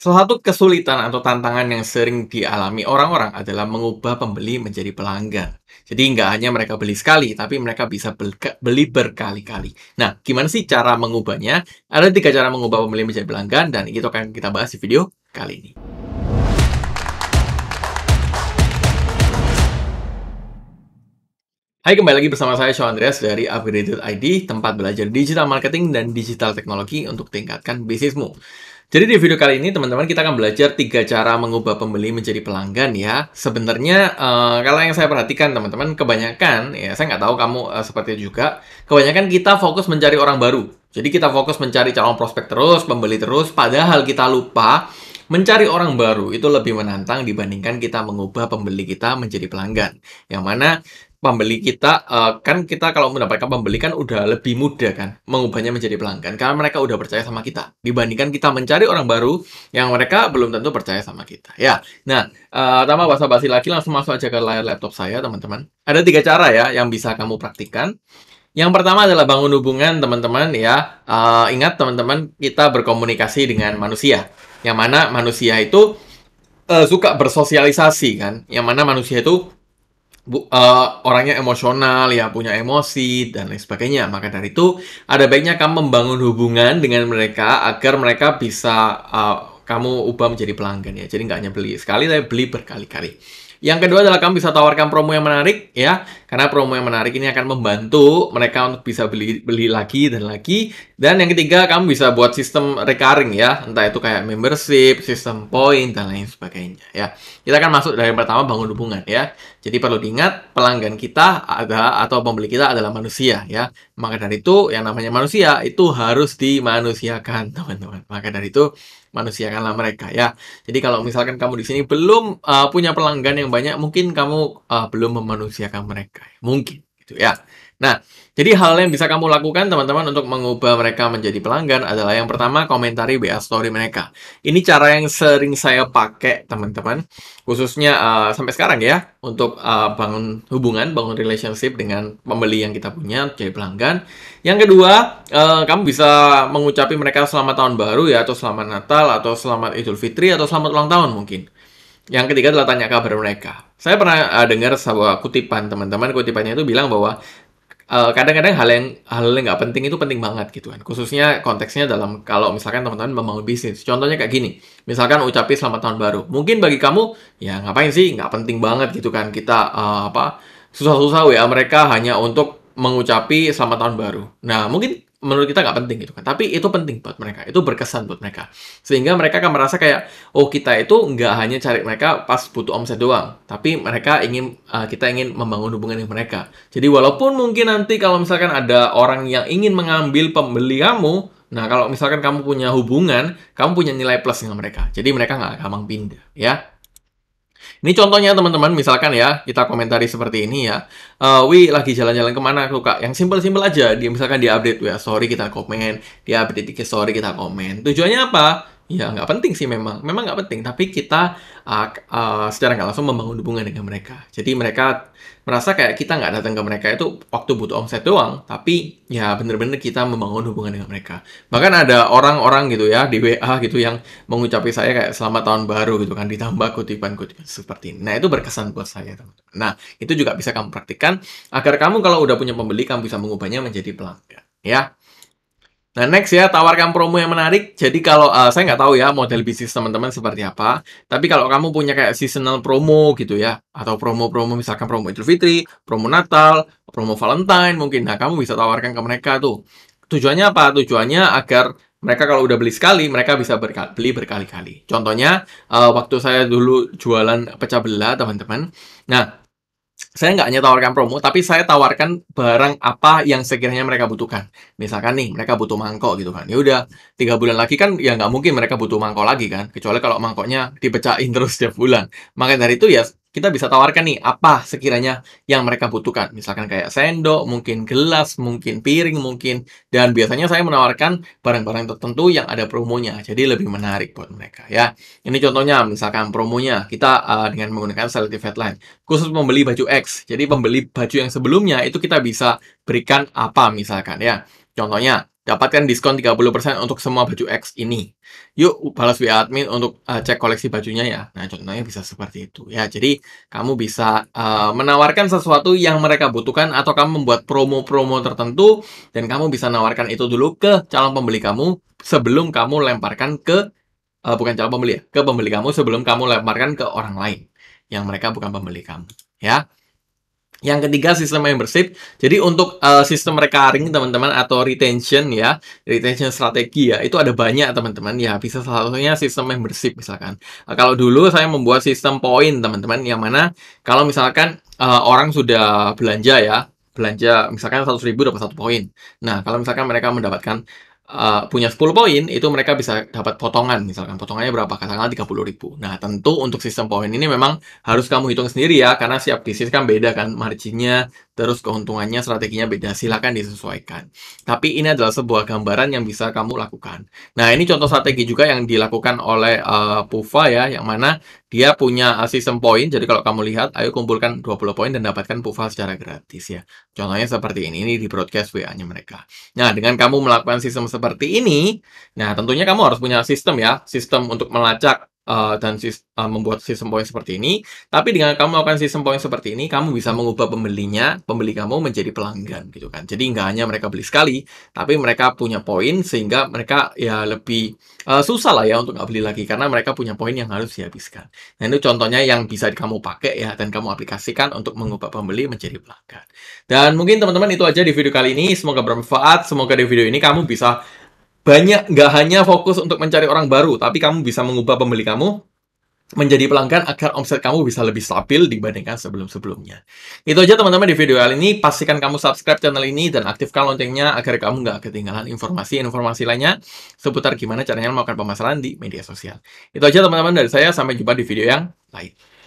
Salah satu kesulitan atau tantangan yang sering dialami orang-orang adalah mengubah pembeli menjadi pelanggan. Jadi nggak hanya mereka beli sekali, tapi mereka bisa beli berkali-kali. Nah, gimana sih cara mengubahnya? Ada tiga cara mengubah pembeli menjadi pelanggan, dan itu akan kita bahas di video kali ini. Hai, kembali lagi bersama saya Sean Andreas dari Upgraded ID, tempat belajar digital marketing dan digital teknologi untuk tingkatkan bisnismu. Jadi di video kali ini teman-teman kita akan belajar tiga cara mengubah pembeli menjadi pelanggan ya. Sebenarnya uh, kalau yang saya perhatikan teman-teman kebanyakan ya saya nggak tahu kamu uh, seperti juga kebanyakan kita fokus mencari orang baru. Jadi kita fokus mencari calon prospek terus, pembeli terus, padahal kita lupa mencari orang baru itu lebih menantang dibandingkan kita mengubah pembeli kita menjadi pelanggan. Yang mana pembeli kita uh, kan kita kalau mendapatkan pembeli kan udah lebih mudah kan mengubahnya menjadi pelanggan karena mereka udah percaya sama kita dibandingkan kita mencari orang baru yang mereka belum tentu percaya sama kita ya nah uh, eh, tambah basa-basi lagi langsung masuk aja ke layar laptop saya teman-teman ada tiga cara ya yang bisa kamu praktikkan yang pertama adalah bangun hubungan teman-teman ya uh, ingat teman-teman kita berkomunikasi dengan manusia yang mana manusia itu suka bersosialisasi kan yang mana manusia itu bu, uh, orangnya emosional, ya punya emosi dan lain sebagainya. Maka dari itu ada baiknya kamu membangun hubungan dengan mereka agar mereka bisa uh, kamu ubah menjadi pelanggan ya. Jadi nggak hanya beli sekali tapi beli berkali-kali. Yang kedua adalah kamu bisa tawarkan promo yang menarik ya, karena promo yang menarik ini akan membantu mereka untuk bisa beli beli lagi dan lagi. Dan yang ketiga, kamu bisa buat sistem recurring ya, entah itu kayak membership, sistem point dan lain sebagainya ya. Kita akan masuk dari yang pertama bangun hubungan ya. Jadi perlu diingat pelanggan kita ada atau pembeli kita adalah manusia ya. Maka dari itu yang namanya manusia itu harus dimanusiakan teman-teman. Maka dari itu manusiakanlah mereka ya. Jadi kalau misalkan kamu di sini belum uh, punya pelanggan yang yang banyak mungkin kamu uh, belum memanusiakan mereka. Mungkin gitu ya. Nah, jadi hal yang bisa kamu lakukan teman-teman untuk mengubah mereka menjadi pelanggan adalah yang pertama komentari WA story mereka. Ini cara yang sering saya pakai teman-teman, khususnya uh, sampai sekarang ya untuk uh, bangun hubungan, bangun relationship dengan pembeli yang kita punya jadi pelanggan. Yang kedua, uh, kamu bisa mengucapi mereka selamat tahun baru ya atau selamat Natal atau selamat Idul Fitri atau selamat ulang tahun mungkin. Yang ketiga adalah tanya kabar mereka. Saya pernah uh, dengar sebuah kutipan teman-teman, kutipannya itu bilang bahwa kadang eh, kadang-kadang hal yang hal yang nggak penting itu penting banget gitu kan. Khususnya konteksnya dalam kalau misalkan teman-teman membangun bisnis. Contohnya kayak gini, misalkan ucapin selamat tahun baru. Mungkin bagi kamu ya ngapain sih nggak penting banget gitu kan kita uh, apa susah-susah ya? mereka hanya untuk mengucapi selamat tahun baru. Nah mungkin menurut kita nggak penting gitu kan. Tapi itu penting buat mereka, itu berkesan buat mereka. Sehingga mereka akan merasa kayak, oh kita itu nggak hanya cari mereka pas butuh omset doang, tapi mereka ingin uh, kita ingin membangun hubungan dengan mereka. Jadi walaupun mungkin nanti kalau misalkan ada orang yang ingin mengambil pembeli kamu, nah kalau misalkan kamu punya hubungan, kamu punya nilai plus dengan mereka. Jadi mereka nggak gampang pindah, ya. Ini contohnya teman-teman, misalkan ya, kita komentari seperti ini ya. Uh, Wi lagi jalan-jalan kemana tuh kak? Yang simple-simple aja, dia misalkan di update ya, sorry kita komen, dia update dikit, sorry kita komen. Tujuannya apa? Ya, nggak penting sih memang. Memang nggak penting, tapi kita uh, uh, secara nggak langsung membangun hubungan dengan mereka. Jadi mereka merasa kayak kita nggak datang ke mereka itu waktu butuh omset doang, tapi ya bener-bener kita membangun hubungan dengan mereka. Bahkan ada orang-orang gitu ya di WA gitu yang mengucapi saya kayak selamat tahun baru gitu kan, ditambah kutipan-kutipan seperti ini. Nah, itu berkesan buat saya, teman-teman. Nah, itu juga bisa kamu praktikkan agar kamu kalau udah punya pembeli, kamu bisa mengubahnya menjadi pelanggan. Ya, Nah, next ya, tawarkan promo yang menarik. Jadi kalau uh, saya nggak tahu ya model bisnis teman-teman seperti apa, tapi kalau kamu punya kayak seasonal promo gitu ya, atau promo-promo misalkan promo Idul Fitri, promo Natal, promo Valentine mungkin, nah kamu bisa tawarkan ke mereka tuh. Tujuannya apa? Tujuannya agar mereka kalau udah beli sekali, mereka bisa berka beli berkali-kali. Contohnya, uh, waktu saya dulu jualan pecah belah, teman-teman. Nah, saya nggak hanya tawarkan promo, tapi saya tawarkan barang apa yang sekiranya mereka butuhkan. Misalkan nih, mereka butuh mangkok gitu kan. Ya udah, tiga bulan lagi kan ya nggak mungkin mereka butuh mangkok lagi kan. Kecuali kalau mangkoknya dipecahin terus setiap bulan. Maka dari itu ya kita bisa tawarkan nih apa sekiranya yang mereka butuhkan. Misalkan kayak sendok, mungkin gelas, mungkin piring, mungkin dan biasanya saya menawarkan barang-barang tertentu yang ada promonya. Jadi lebih menarik buat mereka ya. Ini contohnya misalkan promonya kita uh, dengan menggunakan selective headline khusus membeli baju X. Jadi pembeli baju yang sebelumnya itu kita bisa berikan apa misalkan ya. Contohnya Dapatkan diskon 30% untuk semua baju X ini. Yuk balas WA admin untuk uh, cek koleksi bajunya ya. Nah, contohnya bisa seperti itu ya. Jadi, kamu bisa uh, menawarkan sesuatu yang mereka butuhkan atau kamu membuat promo-promo tertentu dan kamu bisa menawarkan itu dulu ke calon pembeli kamu sebelum kamu lemparkan ke uh, bukan calon pembeli ya, ke pembeli kamu sebelum kamu lemparkan ke orang lain yang mereka bukan pembeli kamu, ya. Yang ketiga sistem membership. Jadi untuk uh, sistem recurring teman-teman atau retention ya, retention strategi ya, itu ada banyak teman-teman ya. Bisa salah satunya sistem membership misalkan. Uh, kalau dulu saya membuat sistem poin teman-teman yang mana kalau misalkan uh, orang sudah belanja ya, belanja misalkan 100 ribu dapat satu poin. Nah, kalau misalkan mereka mendapatkan uh, punya 10 poin, itu mereka bisa dapat potongan. Misalkan potongannya berapa? Katakanlah 30 ribu. Nah, tentu untuk sistem poin ini memang harus kamu hitung sendiri ya, karena siap bisnis kan beda kan marginnya, terus keuntungannya strateginya beda silahkan disesuaikan tapi ini adalah sebuah gambaran yang bisa kamu lakukan nah ini contoh strategi juga yang dilakukan oleh uh, eh, Pufa ya yang mana dia punya eh, sistem poin jadi kalau kamu lihat ayo kumpulkan 20 poin dan dapatkan Pufa secara gratis ya contohnya seperti ini ini di broadcast WA-nya mereka nah dengan kamu melakukan sistem seperti ini nah tentunya kamu harus punya sistem ya sistem untuk melacak Eh, dan sis, uh, membuat sistem poin seperti ini. Tapi dengan kamu melakukan sistem poin seperti ini, kamu bisa mengubah pembelinya, pembeli kamu menjadi pelanggan gitu kan. Jadi nggak hanya mereka beli sekali, tapi mereka punya poin sehingga mereka ya lebih uh, susah lah ya untuk nggak beli lagi karena mereka punya poin yang harus dihabiskan. Nah itu contohnya yang bisa kamu pakai ya dan kamu aplikasikan untuk mengubah pembeli menjadi pelanggan. Dan mungkin teman-teman itu aja di video kali ini. Semoga bermanfaat. Semoga di video ini kamu bisa banyak nggak hanya fokus untuk mencari orang baru, tapi kamu bisa mengubah pembeli kamu menjadi pelanggan agar omset kamu bisa lebih stabil dibandingkan sebelum-sebelumnya. Itu aja teman-teman di video kali ini. Pastikan kamu subscribe channel ini dan aktifkan loncengnya agar kamu nggak ketinggalan informasi-informasi lainnya seputar gimana caranya melakukan pemasaran di media sosial. Itu aja teman-teman dari saya. Sampai jumpa di video yang lain.